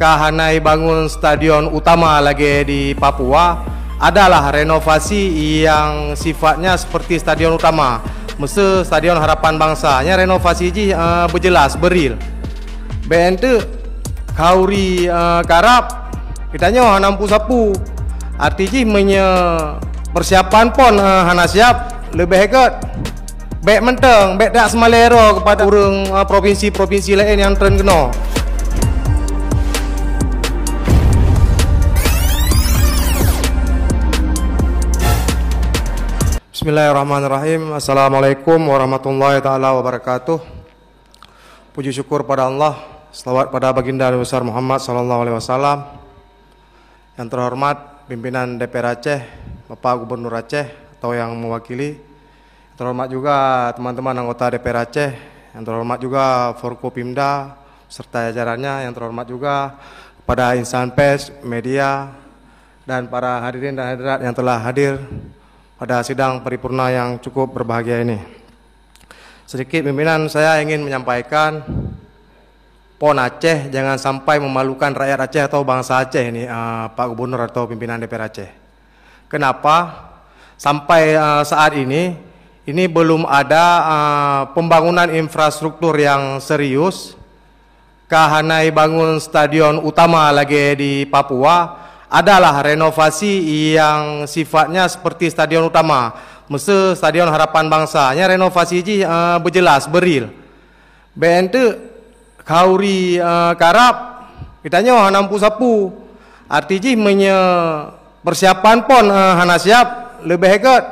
kahanai bangun stadion utama lagi di Papua adalah renovasi yang sifatnya seperti stadion utama mesti stadion harapan bangsa nya renovasi ini uh, eh, berjelas beril BN tu kauri uh, karap kitanya hanampu sapu arti ini menye persiapan pon uh, eh, hana siap lebih hekat Baik menteng, baik dak semalero kepada urung uh, provinsi-provinsi lain yang tren Bismillahirrahmanirrahim. Assalamualaikum warahmatullahi taala wabarakatuh. Puji syukur pada Allah, selawat pada baginda Nabi besar Muhammad sallallahu alaihi wasallam. Yang terhormat pimpinan DPR Aceh, Bapak Gubernur Aceh atau yang mewakili. Yang terhormat juga teman-teman anggota DPR Aceh, yang terhormat juga Forkopimda serta jajarannya, yang terhormat juga pada insan pers, media, dan para hadirin dan hadirat yang telah hadir pada sidang paripurna yang cukup berbahagia ini. Sedikit pimpinan saya ingin menyampaikan PON Aceh jangan sampai memalukan rakyat Aceh atau bangsa Aceh ini uh, Pak Gubernur atau pimpinan DPR Aceh. Kenapa? Sampai uh, saat ini ini belum ada uh, pembangunan infrastruktur yang serius. Kahanai bangun stadion utama lagi di Papua, adalah renovasi yang sifatnya seperti stadion utama mesti stadion harapan bangsa nya renovasi ini uh, eh, berjelas beril BN tu kauri uh, eh, karap kitanya oh, nampu sapu arti ji menye persiapan pon uh, eh, hana siap lebih hekat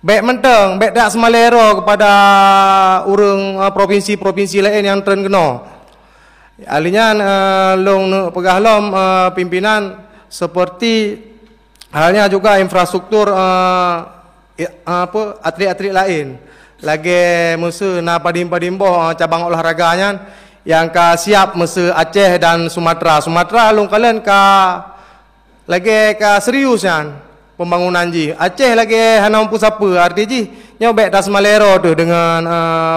Baik menteng, baik tak semalero kepada orang uh, provinsi-provinsi lain yang terkenal. Alinya uh, long pegah lom uh, pimpinan seperti halnya juga infrastruktur uh, apa atlet-atlet lain lagi musa na padimpa-dimpa eh, cabang olahraganya yang ka siap musa Aceh dan Sumatera Sumatera long kalian ka lagi ka serius kan pembangunan ji Aceh lagi hanam pu siapa arti ji nyobek tas malero tu dengan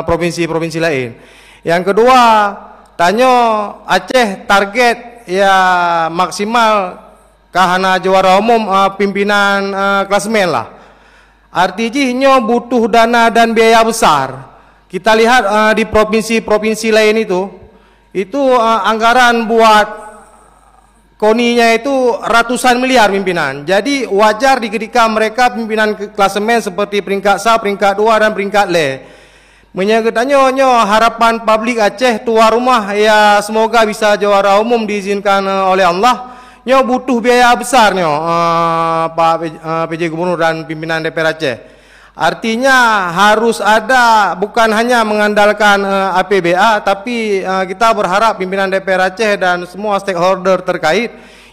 provinsi-provinsi uh, lain yang kedua tanya Aceh target ya maksimal kahana juara umum uh, pimpinan uh, eh, klasemen lah. artinya nya butuh dana dan biaya besar. Kita lihat uh, di provinsi-provinsi lain itu, itu uh, anggaran buat koninya itu ratusan miliar pimpinan. Jadi wajar ketika mereka pimpinan klasemen seperti peringkat sa, peringkat dua dan peringkat le. Menyangkutannya nyo harapan publik Aceh tua rumah ya semoga bisa juara umum diizinkan oleh Allah nyo butuh biaya besar nyo uh, Pak PJ, uh, eh, PJ Gubernur dan pimpinan DPR Aceh. Artinya harus ada bukan hanya mengandalkan uh, eh, APBA tapi uh, kita berharap pimpinan DPR Aceh dan semua stakeholder terkait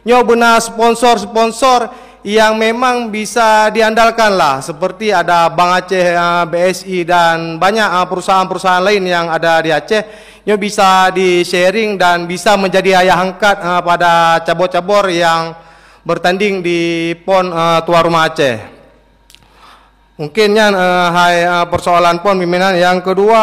nyo benar sponsor-sponsor yang memang bisa diandalkan lah seperti ada Bank Aceh eh, BSI dan banyak eh, perusahaan-perusahaan lain yang ada di Aceh nyo bisa di sharing dan bisa menjadi ayah angkat eh, pada cabur-cabur yang bertanding di PON Tua Rumah Aceh mungkinnya hai, persoalan PON pimpinan yang kedua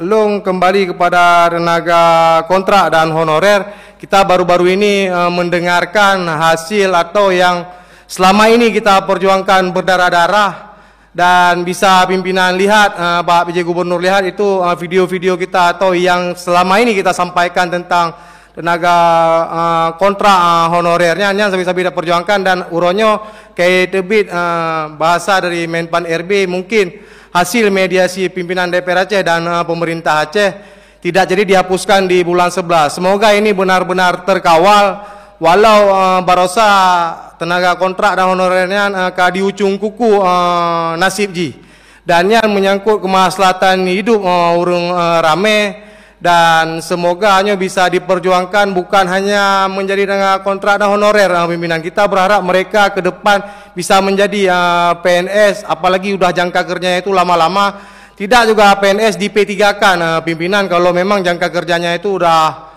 Long kembali kepada tenaga kontrak dan honorer kita baru-baru ini mendengarkan hasil atau yang Selama ini kita perjuangkan berdarah-darah dan bisa pimpinan lihat uh, Pak PJ Gubernur lihat itu eh, video-video uh, kita atau yang selama ini kita sampaikan tentang tenaga uh, eh, kontra uh, honorernya yang bisa-bisa kita perjuangkan dan uronyo kayak debit uh, bahasa dari Menpan RB mungkin hasil mediasi pimpinan DPR Aceh dan uh, pemerintah Aceh tidak jadi dihapuskan di bulan 11. Semoga ini benar-benar terkawal walau uh, eh, barosa tenaga kontrak dan honorernya eh, uh, di ujung kuku uh, nasib ji dan yang menyangkut kemaslahatan hidup uh, urung uh, rame dan semoga hanya bisa diperjuangkan bukan hanya menjadi dengan kontrak dan honorer uh, pimpinan kita berharap mereka ke depan bisa menjadi uh, PNS apalagi udah jangka kerjanya itu lama-lama tidak juga PNS di P3 kan uh, pimpinan kalau memang jangka kerjanya itu udah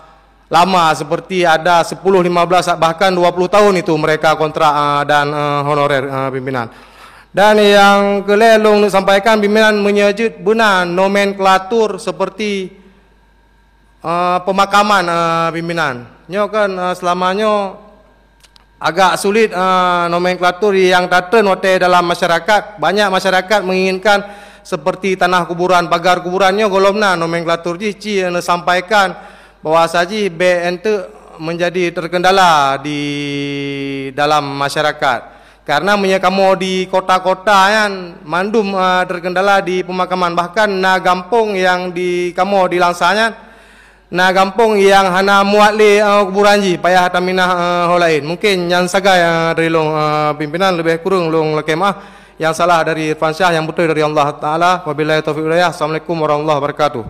lama seperti ada 10 15 bahkan 20 tahun itu mereka kontrak uh, dan uh, honorer uh, pimpinan. Dan yang kelelong sampaikan pimpinan menyejut benar nomenklatur seperti uh, pemakaman uh, pimpinan. Nyo kan uh, selamanya agak sulit uh, nomenklatur yang datang wate dalam masyarakat. Banyak masyarakat menginginkan seperti tanah kuburan, pagar kuburannya golomna nomenklatur ji ci yang disampaikan uh, bahawa saji BN itu menjadi terkendala di dalam masyarakat karena punya kamu di kota-kota kan mandum uh, terkendala di pemakaman bahkan na gampung yang di kamu di langsanya kan, na gampung yang hana muatli uh, ah, kuburan ji payah taminah uh, lain mungkin yang saga yang dari long uh, pimpinan lebih kurung long lekemah yang salah dari Fansyah yang betul dari Allah Ta'ala Wabillahi taufiq Assalamualaikum warahmatullahi wabarakatuh